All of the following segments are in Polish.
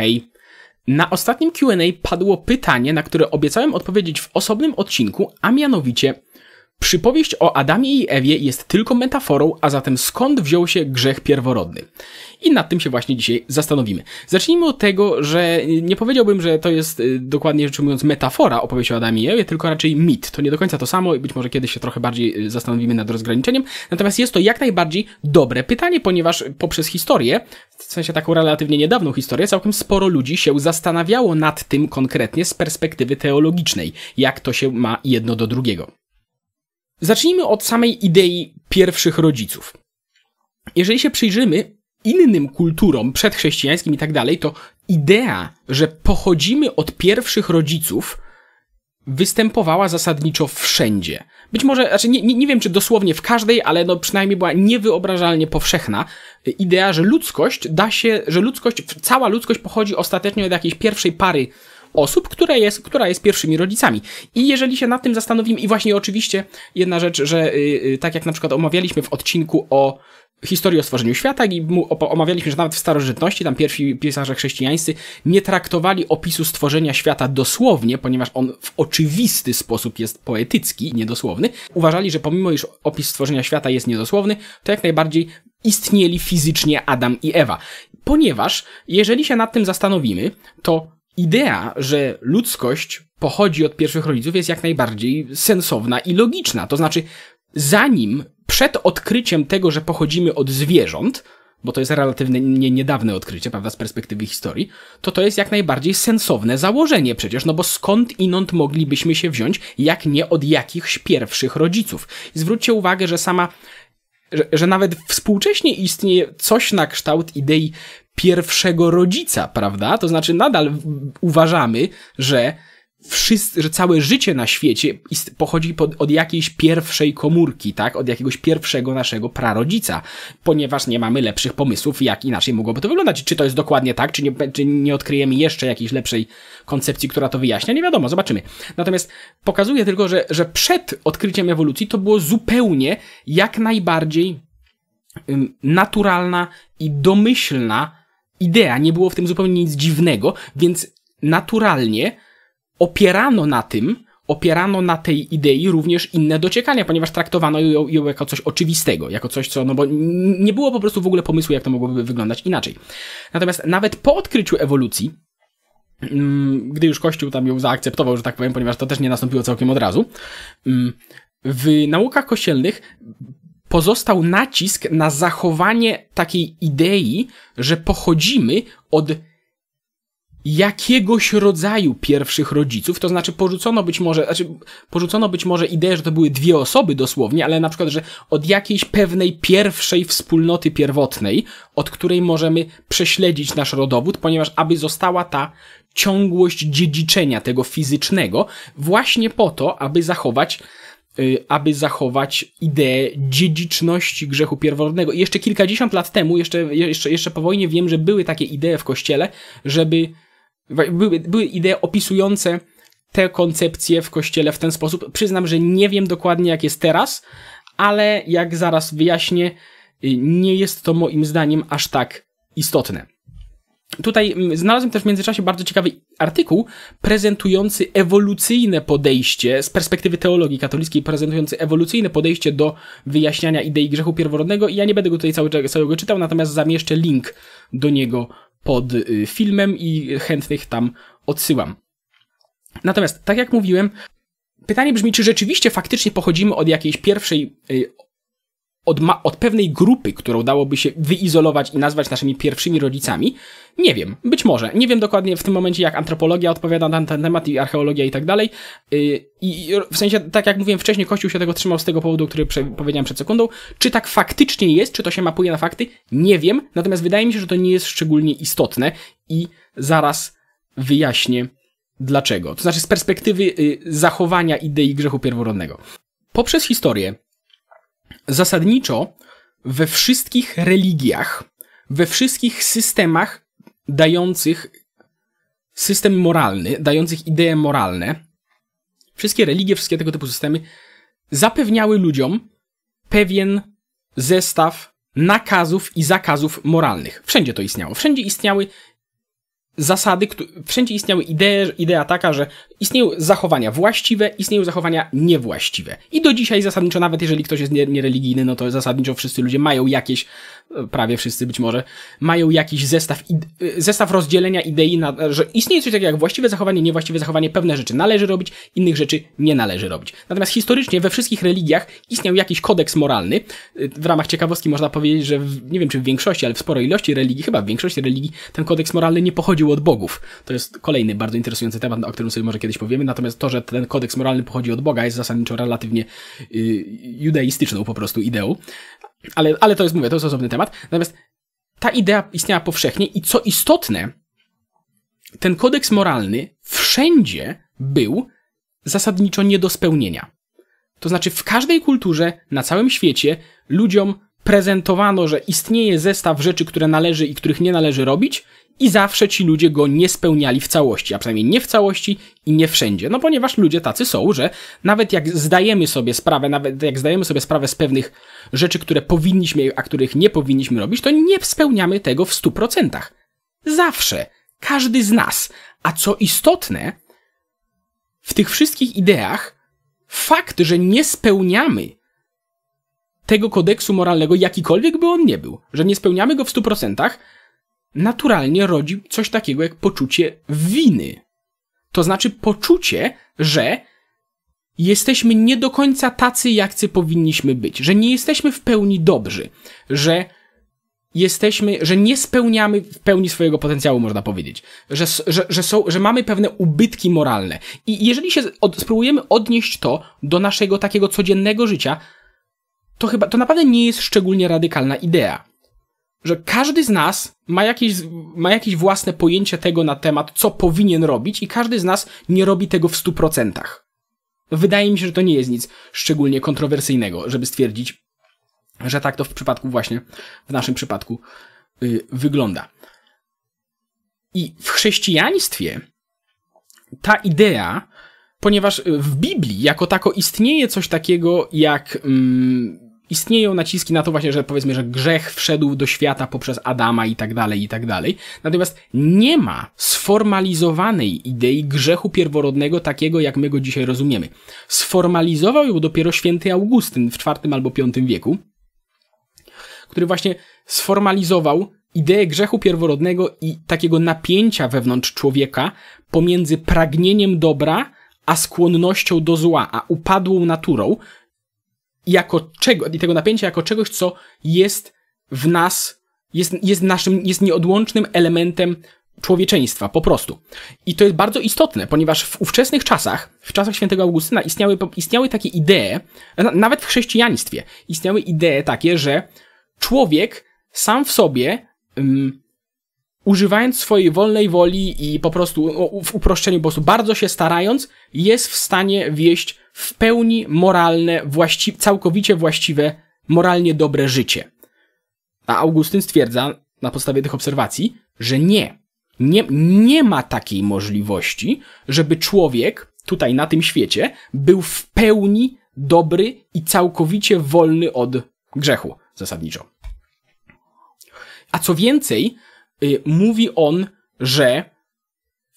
Hej. Na ostatnim QA padło pytanie, na które obiecałem odpowiedzieć w osobnym odcinku, a mianowicie Przypowieść o Adamie i Ewie jest tylko metaforą, a zatem skąd wziął się grzech pierworodny? I nad tym się właśnie dzisiaj zastanowimy. Zacznijmy od tego, że nie powiedziałbym, że to jest y, dokładnie rzecz ujmując metafora opowieści o Adamie i Ewie, tylko raczej mit. To nie do końca to samo i być może kiedyś się trochę bardziej y, zastanowimy nad rozgraniczeniem. Natomiast jest to jak najbardziej dobre pytanie, ponieważ poprzez historię, w sensie taką relatywnie niedawną historię, całkiem sporo ludzi się zastanawiało nad tym konkretnie z perspektywy teologicznej, jak to się ma jedno do drugiego. Zacznijmy od samej idei pierwszych rodziców. Jeżeli się przyjrzymy innym kulturom, przedchrześcijańskim i tak dalej, to idea, że pochodzimy od pierwszych rodziców, występowała zasadniczo wszędzie. Być może, znaczy nie, nie, nie wiem czy dosłownie w każdej, ale no przynajmniej była niewyobrażalnie powszechna idea, że ludzkość da się, że ludzkość, cała ludzkość pochodzi ostatecznie od jakiejś pierwszej pary osób, które jest, która jest pierwszymi rodzicami. I jeżeli się nad tym zastanowimy, i właśnie oczywiście jedna rzecz, że yy, tak jak na przykład omawialiśmy w odcinku o historii o stworzeniu świata i omawialiśmy, że nawet w starożytności tam pierwsi pisarze chrześcijańscy nie traktowali opisu stworzenia świata dosłownie, ponieważ on w oczywisty sposób jest poetycki, niedosłowny. Uważali, że pomimo iż opis stworzenia świata jest niedosłowny, to jak najbardziej istnieli fizycznie Adam i Ewa. Ponieważ jeżeli się nad tym zastanowimy, to idea, że ludzkość pochodzi od pierwszych rodziców, jest jak najbardziej sensowna i logiczna. To znaczy, zanim przed odkryciem tego, że pochodzimy od zwierząt, bo to jest relatywnie niedawne odkrycie, prawda, z perspektywy historii, to to jest jak najbardziej sensowne założenie przecież, no bo skąd inąd moglibyśmy się wziąć, jak nie od jakichś pierwszych rodziców. I zwróćcie uwagę, że sama że, że, nawet współcześnie istnieje coś na kształt idei pierwszego rodzica, prawda? To znaczy nadal uważamy, że wszyscy, że całe życie na świecie pochodzi pod, od jakiejś pierwszej komórki, tak? Od jakiegoś pierwszego naszego prarodzica, ponieważ nie mamy lepszych pomysłów, jak inaczej mogłoby to wyglądać. Czy to jest dokładnie tak, czy nie, czy nie odkryjemy jeszcze jakiejś lepszej koncepcji, która to wyjaśnia, nie wiadomo, zobaczymy. Natomiast pokazuje tylko, że, że przed odkryciem ewolucji to było zupełnie jak najbardziej naturalna i domyślna idea, nie było w tym zupełnie nic dziwnego, więc naturalnie opierano na tym, opierano na tej idei również inne dociekania, ponieważ traktowano ją, ją, jako coś oczywistego, jako coś, co, no bo nie było po prostu w ogóle pomysłu, jak to mogłoby wyglądać inaczej. Natomiast nawet po odkryciu ewolucji, mm, gdy już Kościół tam ją zaakceptował, że tak powiem, ponieważ to też nie nastąpiło całkiem od razu, mm, w naukach kościelnych pozostał nacisk na zachowanie takiej idei, że pochodzimy od jakiegoś rodzaju pierwszych rodziców, to znaczy porzucono być może, znaczy porzucono być może ideę, że to były dwie osoby dosłownie, ale na przykład, że od jakiejś pewnej pierwszej wspólnoty pierwotnej, od której możemy prześledzić nasz rodowód, ponieważ aby została ta ciągłość dziedziczenia tego fizycznego, właśnie po to, aby zachować Y, aby zachować ideę dziedziczności grzechu pierworodnego. I jeszcze kilkadziesiąt lat temu, jeszcze, jeszcze, jeszcze po wojnie, wiem, że były takie idee w kościele, żeby. Były, były idee opisujące te koncepcje w kościele w ten sposób. Przyznam, że nie wiem dokładnie, jak jest teraz, ale jak zaraz wyjaśnię, y, nie jest to moim zdaniem aż tak istotne. Tutaj mm, znalazłem też w międzyczasie bardzo ciekawy artykuł prezentujący ewolucyjne podejście z perspektywy teologii katolickiej, prezentujący ewolucyjne podejście do wyjaśniania idei grzechu pierworodnego. I ja nie będę go tutaj całego, całego czytał, natomiast zamieszczę link do niego pod y, filmem i chętnych tam odsyłam. Natomiast, tak jak mówiłem, pytanie brzmi, czy rzeczywiście faktycznie pochodzimy od jakiejś pierwszej y, od, od, pewnej grupy, którą dałoby się wyizolować i nazwać naszymi pierwszymi rodzicami? Nie wiem, być może. Nie wiem dokładnie w tym momencie, jak antropologia odpowiada na ten temat i archeologia i tak dalej. Y, I w sensie, tak jak mówiłem wcześniej, Kościół się tego trzymał z tego powodu, który prze powiedziałem przed sekundą. Czy tak faktycznie jest, czy to się mapuje na fakty? Nie wiem, natomiast wydaje mi się, że to nie jest szczególnie istotne i zaraz wyjaśnię dlaczego. To znaczy z perspektywy y, zachowania idei grzechu pierworodnego. Poprzez historię Zasadniczo we wszystkich religiach, we wszystkich systemach dających system moralny, dających idee moralne, wszystkie religie, wszystkie tego typu systemy zapewniały ludziom pewien zestaw nakazów i zakazów moralnych. Wszędzie to istniało. Wszędzie istniały zasady, wszędzie istniały idee, idea taka, że istnieją zachowania właściwe, istnieją zachowania niewłaściwe. I do dzisiaj zasadniczo, nawet jeżeli ktoś jest niereligijny, no to zasadniczo wszyscy ludzie mają jakieś, e, prawie wszyscy być może, mają jakiś zestaw, e, zestaw rozdzielenia idei, na, że istnieje coś takiego jak właściwe zachowanie, niewłaściwe zachowanie, pewne rzeczy należy robić, innych rzeczy nie należy robić. Natomiast historycznie we wszystkich religiach istniał jakiś kodeks moralny. E, w ramach ciekawostki można powiedzieć, że w, nie wiem czy w większości, ale w sporej ilości religii, chyba w większości religii ten kodeks moralny nie pochodzi pochodziło od bogów. To jest kolejny bardzo interesujący temat, o którym sobie może kiedyś powiemy. Natomiast to, że ten kodeks moralny pochodzi od Boga, jest zasadniczo relatywnie y, judaistyczną po prostu ideą. Ale, ale to jest, mówię, to jest osobny temat. Natomiast ta idea istniała powszechnie i co istotne, ten kodeks moralny wszędzie był zasadniczo nie do spełnienia. To znaczy, w każdej kulturze na całym świecie ludziom prezentowano, że istnieje zestaw rzeczy, które należy i których nie należy robić, i zawsze ci ludzie go nie spełniali w całości, a przynajmniej nie w całości i nie wszędzie. No ponieważ ludzie tacy są, że nawet jak zdajemy sobie sprawę, nawet jak zdajemy sobie sprawę z pewnych rzeczy, które powinniśmy, a których nie powinniśmy robić, to nie spełniamy tego w 100%. Zawsze. Każdy z nas. A co istotne, w tych wszystkich ideach fakt, że nie spełniamy tego kodeksu moralnego, jakikolwiek by on nie był, że nie spełniamy go w 100%, naturalnie rodzi coś takiego jak poczucie winy. To znaczy poczucie, że jesteśmy nie do końca tacy, jakcy powinniśmy być, że nie jesteśmy w pełni dobrzy, że jesteśmy, że nie spełniamy w pełni swojego potencjału, można powiedzieć, że, że, że, są, że mamy pewne ubytki moralne. I jeżeli się od, spróbujemy odnieść to do naszego takiego codziennego życia, to chyba to naprawdę nie jest szczególnie radykalna idea że każdy z nas ma jakieś, ma jakieś własne pojęcie tego na temat, co powinien robić, i każdy z nas nie robi tego w 100%. Wydaje mi się, że to nie jest nic szczególnie kontrowersyjnego, żeby stwierdzić, że tak to w przypadku właśnie, w naszym przypadku yy, wygląda. I w chrześcijaństwie ta idea, ponieważ w Biblii jako tako istnieje coś takiego jak. Mm, istnieją naciski na to właśnie, że powiedzmy, że grzech wszedł do świata poprzez Adama i tak dalej, i tak dalej. Natomiast nie ma sformalizowanej idei grzechu pierworodnego takiego, jak my go dzisiaj rozumiemy. Sformalizował ją dopiero święty Augustyn w IV albo V wieku, który właśnie sformalizował ideę grzechu pierworodnego i takiego napięcia wewnątrz człowieka pomiędzy pragnieniem dobra, a skłonnością do zła, a upadłą naturą, jako czego, i tego napięcia jako czegoś, co jest w nas, jest, jest naszym, jest nieodłącznym elementem człowieczeństwa, po prostu. I to jest bardzo istotne, ponieważ w ówczesnych czasach, w czasach świętego Augustyna istniały, istniały takie idee, nawet w chrześcijaństwie, istniały idee takie, że człowiek sam w sobie, um, używając swojej wolnej woli i po prostu w uproszczeniu po bardzo się starając, jest w stanie wieść w pełni moralne, właści całkowicie właściwe, moralnie dobre życie. A Augustyn stwierdza, na podstawie tych obserwacji, że nie. Nie, nie ma takiej możliwości, żeby człowiek tutaj na tym świecie był w pełni dobry i całkowicie wolny od grzechu, zasadniczo. A co więcej, y, mówi on, że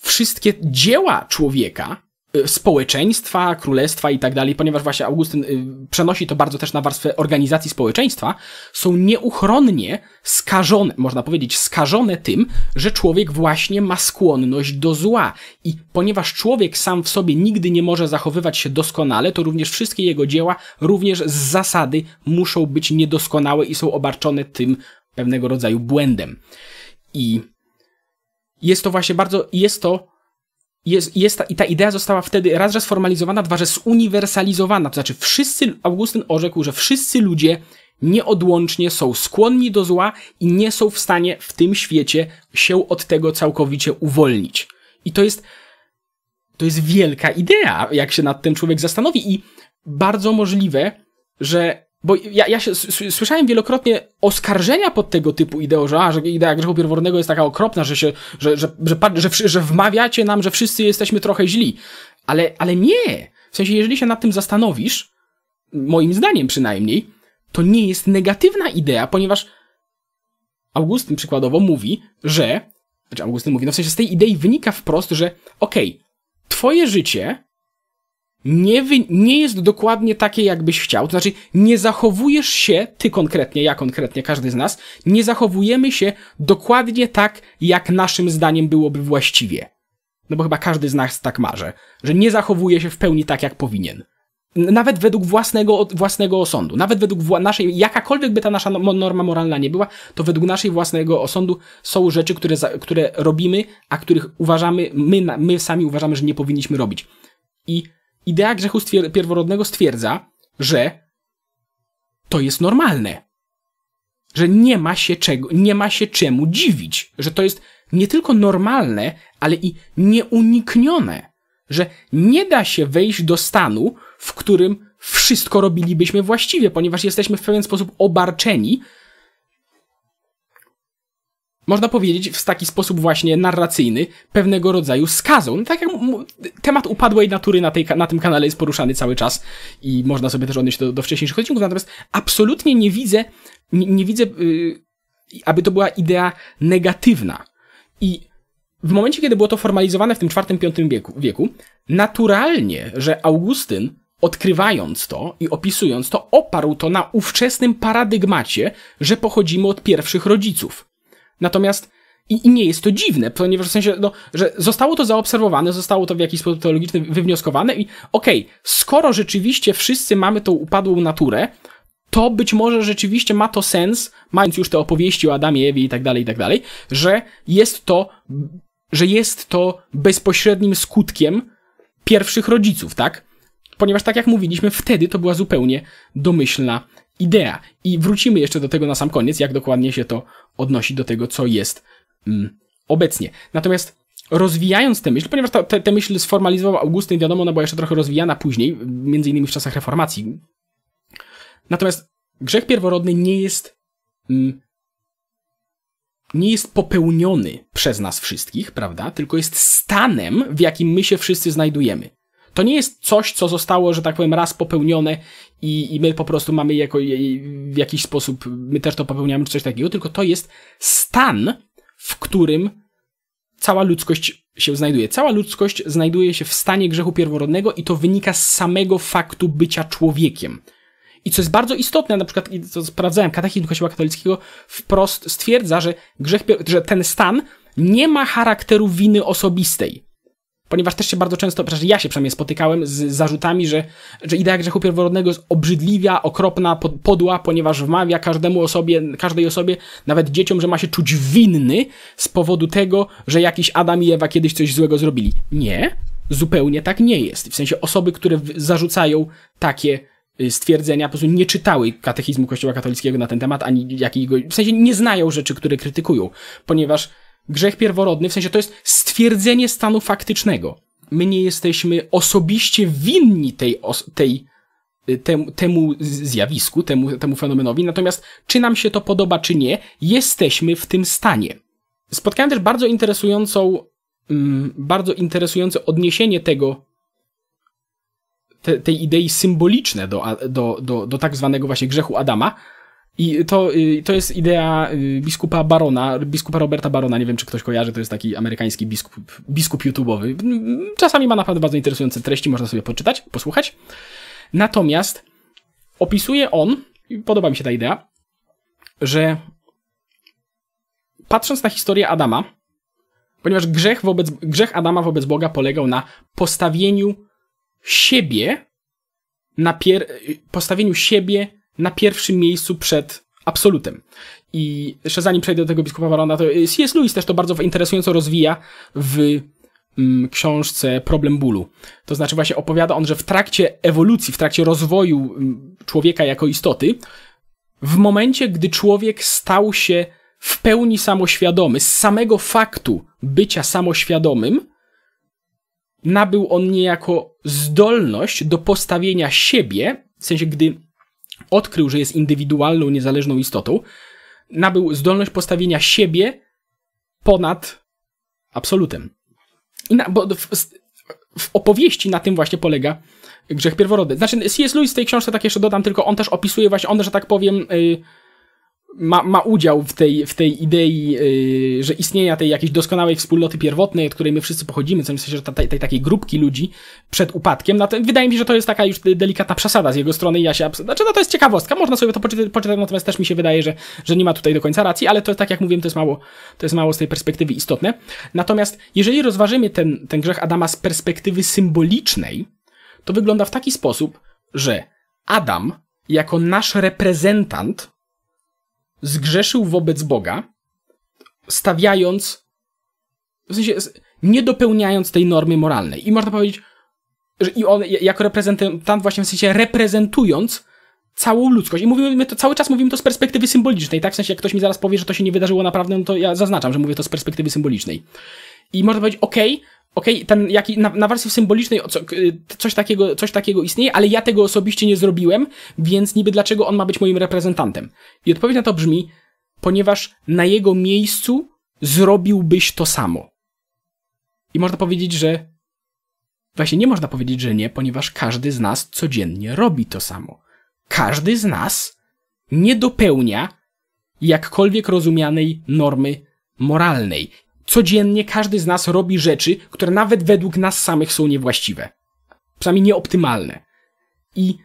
wszystkie dzieła człowieka Y, społeczeństwa, królestwa i tak dalej, ponieważ właśnie Augustyn y, przenosi to bardzo też na warstwę organizacji społeczeństwa, są nieuchronnie skażone, można powiedzieć, skażone tym, że człowiek właśnie ma skłonność do zła. I ponieważ człowiek sam w sobie nigdy nie może zachowywać się doskonale, to również wszystkie jego dzieła, również z zasady, muszą być niedoskonałe i są obarczone tym pewnego rodzaju błędem. I jest to właśnie bardzo, jest to jest, jest ta, i ta idea została wtedy raz, że sformalizowana, dwa, że zuniwersalizowana. To znaczy, wszyscy, Augustyn orzekł, że wszyscy ludzie nieodłącznie są skłonni do zła i nie są w stanie w tym świecie się od tego całkowicie uwolnić. I to jest, to jest wielka idea, jak się nad tym człowiek zastanowi, i bardzo możliwe, że bo ja, ja się słyszałem wielokrotnie oskarżenia pod tego typu ideą, że, a, że idea grzechu pierwornego jest taka okropna, że, się, że, że, że, że, że, że wmawiacie nam, że wszyscy jesteśmy trochę źli. Ale, ale nie! W sensie, jeżeli się nad tym zastanowisz, moim zdaniem przynajmniej, to nie jest negatywna idea, ponieważ Augustyn przykładowo mówi, że. Znaczy, Augustyn mówi, no w sensie z tej idei wynika wprost, że okej, okay, twoje życie nie, nie jest dokładnie takie, jakbyś chciał. To znaczy, nie zachowujesz się, ty konkretnie, ja konkretnie, każdy z nas, nie zachowujemy się dokładnie tak, jak naszym zdaniem byłoby właściwie. No bo chyba każdy z nas tak marzy, że nie zachowuje się w pełni tak, jak powinien. Nawet według własnego, własnego osądu, nawet według wła- naszej, jakakolwiek by ta nasza no- norma moralna nie była, to według naszej własnego osądu są rzeczy, które, za, które robimy, a których uważamy, my, my sami uważamy, że nie powinniśmy robić. I idea grzechu stwier pierworodnego stwierdza, że to jest normalne. Że nie ma się czego, nie ma się czemu dziwić, że to jest nie tylko normalne, ale i nieuniknione, że nie da się wejść do stanu, w którym wszystko robilibyśmy właściwie, ponieważ jesteśmy w pewien sposób obarczeni można powiedzieć, w taki sposób właśnie narracyjny, pewnego rodzaju skazą. No tak jak temat upadłej natury na, tej, na tym kanale jest poruszany cały czas i można sobie też odnieść do, do wcześniejszych odcinków, natomiast absolutnie nie widzę, nie, nie widzę, yy, aby to była idea negatywna. I w momencie, kiedy było to formalizowane w tym IV-V wieku, wieku, naturalnie, że Augustyn, odkrywając to i opisując to, oparł to na ówczesnym paradygmacie, że pochodzimy od pierwszych rodziców. Natomiast i, i nie jest to dziwne, ponieważ w sensie, no, że zostało to zaobserwowane, zostało to w jakiś sposób teologiczny wywnioskowane i okej, okay, skoro rzeczywiście wszyscy mamy tą upadłą naturę, to być może rzeczywiście ma to sens, mając już te opowieści o Adamie, Ewie i tak dalej, i tak dalej, że jest to, że jest to bezpośrednim skutkiem pierwszych rodziców, tak? Ponieważ tak jak mówiliśmy, wtedy to była zupełnie domyślna idea. I wrócimy jeszcze do tego na sam koniec, jak dokładnie się to odnosi do tego, co jest mm, obecnie. Natomiast rozwijając tę myśl, ponieważ ta, te, tę myśl sformalizował Augustyn, wiadomo, ona była jeszcze trochę rozwijana później, między innymi w czasach reformacji. Natomiast grzech pierworodny nie jest mm, nie jest popełniony przez nas wszystkich, prawda? Tylko jest stanem, w jakim my się wszyscy znajdujemy. To nie jest coś, co zostało, że tak powiem, raz popełnione i, i my po prostu mamy jako, w jakiś sposób, my też to popełniamy, czy coś takiego, tylko to jest stan, w którym cała ludzkość się znajduje. Cała ludzkość znajduje się w stanie grzechu pierworodnego i to wynika z samego faktu bycia człowiekiem. I co jest bardzo istotne, na przykład, co sprawdzałem, katechizm Kościoła katolickiego wprost stwierdza, że, grzech, że ten stan nie ma charakteru winy osobistej ponieważ też się bardzo często, przecież ja się przynajmniej spotykałem z zarzutami, że, że idea grzechu pierworodnego jest obrzydliwia, okropna, podła, ponieważ wmawia każdemu osobie, każdej osobie, nawet dzieciom, że ma się czuć winny z powodu tego, że jakiś Adam i Ewa kiedyś coś złego zrobili. Nie, zupełnie tak nie jest. W sensie osoby, które zarzucają takie y, stwierdzenia, po prostu nie czytały katechizmu Kościoła katolickiego na ten temat, ani jakiego, w sensie nie znają rzeczy, które krytykują, ponieważ grzech pierworodny, w sensie to jest stwierdzenie stanu faktycznego. My nie jesteśmy osobiście winni tej, tej y, temu, temu zjawisku, temu, temu fenomenowi, natomiast czy nam się to podoba, czy nie, jesteśmy w tym stanie. Spotkałem też bardzo interesującą, mm, bardzo interesujące odniesienie tego, te, tej idei symboliczne do, do, do, do tak zwanego właśnie grzechu Adama, i to, y, to jest idea y, biskupa Barona, biskupa Roberta Barona, nie wiem czy ktoś kojarzy, to jest taki amerykański biskup, biskup YouTube'owy. Mm, czasami ma naprawdę bardzo interesujące treści, można sobie poczytać, posłuchać. Natomiast opisuje on, podoba mi się ta idea, że patrząc na historię Adama, ponieważ grzech, wobec, grzech Adama wobec Boga polegał na postawieniu siebie na pier- postawieniu siebie na pierwszym miejscu przed absolutem. I jeszcze zanim przejdę do tego biskupa Warona, to C.S. Lewis też to bardzo interesująco rozwija w mm, książce Problem bólu. To znaczy właśnie opowiada on, że w trakcie ewolucji, w trakcie rozwoju mm, człowieka jako istoty, w momencie, gdy człowiek stał się w pełni samoświadomy, z samego faktu bycia samoświadomym, nabył on niejako zdolność do postawienia siebie, w sensie gdy odkrył, że jest indywidualną, niezależną istotą, nabył zdolność postawienia siebie ponad absolutem. I na, bo w, w opowieści na tym właśnie polega grzech pierworodny. Znaczy, C.S. Lewis w tej książce, tak jeszcze dodam, tylko on też opisuje właśnie, on, że tak powiem, yy, ma, ma udział w tej, w tej idei, yy, że istnienia tej jakiejś doskonałej wspólnoty pierwotnej, od której my wszyscy pochodzimy, co myślę, znaczy, że tej, tej takiej grupki ludzi przed upadkiem. No, wydaje mi się, że to jest taka już delikatna przesada z jego strony. Ja się, znaczy, no to jest ciekawostka, można sobie to poczytać, poczytać, natomiast też mi się wydaje, że, że nie ma tutaj do końca racji, ale to tak jak mówiłem, to jest mało, to jest mało z tej perspektywy istotne. Natomiast jeżeli rozważymy ten, ten grzech Adama z perspektywy symbolicznej, to wygląda w taki sposób, że Adam jako nasz reprezentant zgrzeszył wobec Boga, stawiając, w sensie nie dopełniając tej normy moralnej. I można powiedzieć, że i on jako reprezentant, właśnie w sensie reprezentując całą ludzkość. I mówimy to, cały czas mówimy to z perspektywy symbolicznej, tak? W sensie, jak ktoś mi zaraz powie, że to się nie wydarzyło naprawdę, no to ja zaznaczam, że mówię to z perspektywy symbolicznej. I można powiedzieć, okej, okay, okej, okay, ten jaki, na, na warstwie symbolicznej co, y, coś, takiego, coś takiego istnieje, ale ja tego osobiście nie zrobiłem, więc niby dlaczego on ma być moim reprezentantem? I odpowiedź na to brzmi, ponieważ na jego miejscu zrobiłbyś to samo. I można powiedzieć, że właśnie nie można powiedzieć, że nie, ponieważ każdy z nas codziennie robi to samo. Każdy z nas nie dopełnia jakkolwiek rozumianej normy moralnej codziennie każdy z nas robi rzeczy, które nawet według nas samych są niewłaściwe. Przynajmniej nieoptymalne. I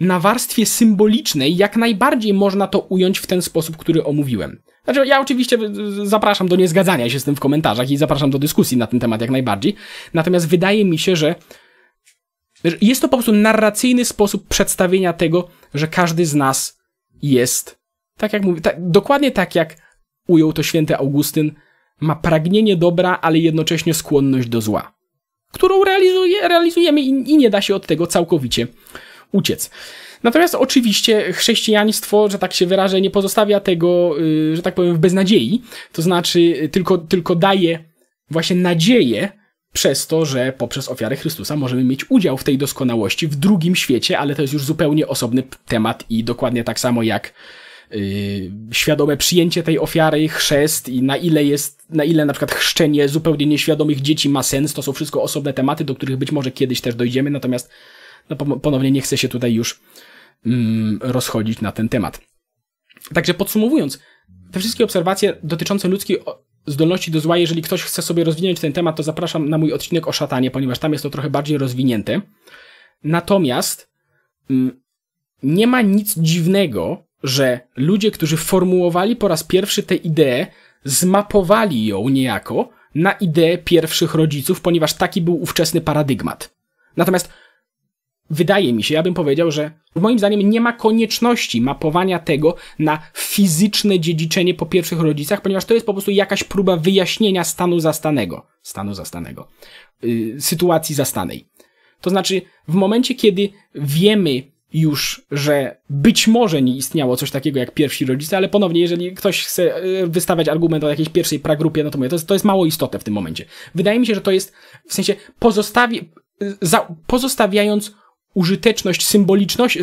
na warstwie symbolicznej jak najbardziej można to ująć w ten sposób, który omówiłem. Znaczy, ja oczywiście zapraszam do niezgadzania się z tym w komentarzach i zapraszam do dyskusji na ten temat jak najbardziej. Natomiast wydaje mi się, że jest to po prostu narracyjny sposób przedstawienia tego, że każdy z nas jest, tak jak mówię, tak, dokładnie tak jak ujął to święty Augustyn, ma pragnienie dobra, ale jednocześnie skłonność do zła, którą realizuje, realizujemy i, i nie da się od tego całkowicie uciec. Natomiast oczywiście chrześcijaństwo, że tak się wyrażę, nie pozostawia tego, y, że tak powiem, w beznadziei, to znaczy y, tylko, tylko daje właśnie nadzieję przez to, że poprzez ofiary Chrystusa możemy mieć udział w tej doskonałości w drugim świecie, ale to jest już zupełnie osobny temat i dokładnie tak samo jak Y, świadome przyjęcie tej ofiary, chrzest i na ile jest, na ile na przykład chrzczenie zupełnie nieświadomych dzieci ma sens, to są wszystko osobne tematy, do których być może kiedyś też dojdziemy, natomiast no, ponownie nie chcę się tutaj już mm, rozchodzić na ten temat. Także podsumowując, te wszystkie obserwacje dotyczące ludzkiej zdolności do zła, jeżeli ktoś chce sobie rozwinąć ten temat, to zapraszam na mój odcinek o szatanie, ponieważ tam jest to trochę bardziej rozwinięte. Natomiast mm, nie ma nic dziwnego że ludzie, którzy formułowali po raz pierwszy tę ideę, zmapowali ją niejako na ideę pierwszych rodziców, ponieważ taki był ówczesny paradygmat. Natomiast wydaje mi się, ja bym powiedział, że moim zdaniem nie ma konieczności mapowania tego na fizyczne dziedziczenie po pierwszych rodzicach, ponieważ to jest po prostu jakaś próba wyjaśnienia stanu zastanego, stanu zastanego, yy, sytuacji zastanej. To znaczy, w momencie, kiedy wiemy, już, że być może nie istniało coś takiego jak pierwsi rodzice, ale ponownie, jeżeli ktoś chce e, wystawiać argument o jakiejś pierwszej pragrupie, no to mówię, to jest, to jest mało istotne w tym momencie. Wydaje mi się, że to jest, w sensie, pozostawi, e, za, pozostawiając użyteczność, symboliczność,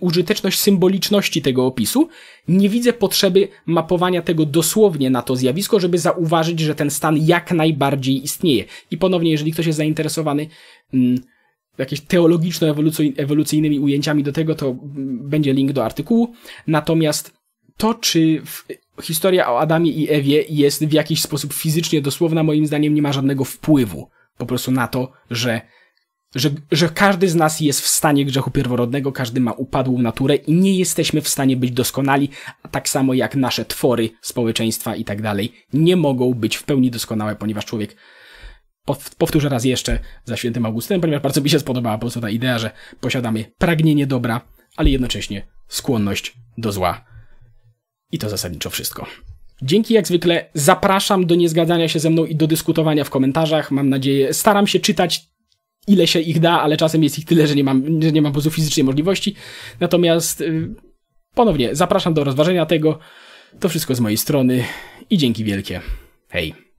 użyteczność symboliczności tego opisu, nie widzę potrzeby mapowania tego dosłownie na to zjawisko, żeby zauważyć, że ten stan jak najbardziej istnieje. I ponownie, jeżeli ktoś jest zainteresowany mm, jakieś teologiczno-ewolucyjnymi ujęciami do tego, to będzie link do artykułu. Natomiast to, czy historia o Adamie i Ewie jest w jakiś sposób fizycznie dosłowna, moim zdaniem nie ma żadnego wpływu po prostu na to, że, że, że każdy z nas jest w stanie grzechu pierworodnego, każdy ma upadłą naturę i nie jesteśmy w stanie być doskonali, tak samo jak nasze twory, społeczeństwa i tak dalej, nie mogą być w pełni doskonałe, ponieważ człowiek powtórzę raz jeszcze za świętym Augustynem, ponieważ bardzo mi się spodobała po prostu ta idea, że posiadamy pragnienie dobra, ale jednocześnie skłonność do zła. I to zasadniczo wszystko. Dzięki jak zwykle zapraszam do niezgadzania się ze mną i do dyskutowania w komentarzach. Mam nadzieję, staram się czytać ile się ich da, ale czasem jest ich tyle, że nie mam, że nie mam po prostu fizycznej możliwości. Natomiast y, ponownie zapraszam do rozważenia tego. To wszystko z mojej strony i dzięki wielkie. Hej.